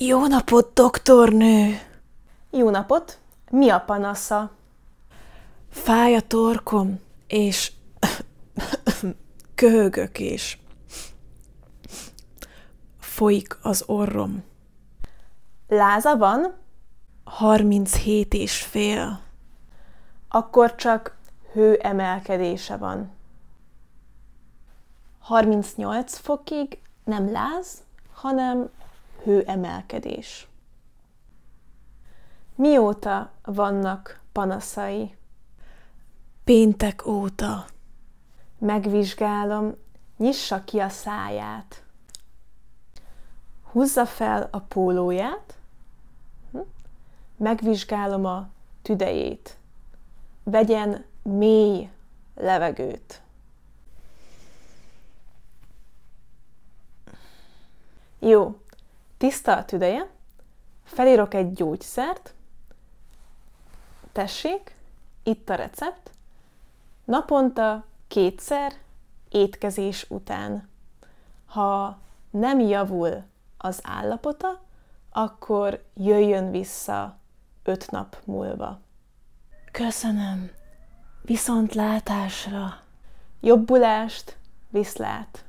Jó napot, doktornő! Jó napot! Mi a panasza? Fáj a torkom, és köhögök is. Folyik az orrom. Láza van? 37 és fél. Akkor csak hő emelkedése van. 38 fokig nem láz, hanem hőemelkedés. Mióta vannak panaszai? Péntek óta. Megvizsgálom, nyissa ki a száját. Húzza fel a pólóját, hm? megvizsgálom a tüdejét. Vegyen mély levegőt. Jó, tiszta a tüdeje, felírok egy gyógyszert, tessék, itt a recept, naponta kétszer étkezés után. Ha nem javul az állapota, akkor jöjjön vissza öt nap múlva. Köszönöm! Viszontlátásra! Jobbulást, viszlát!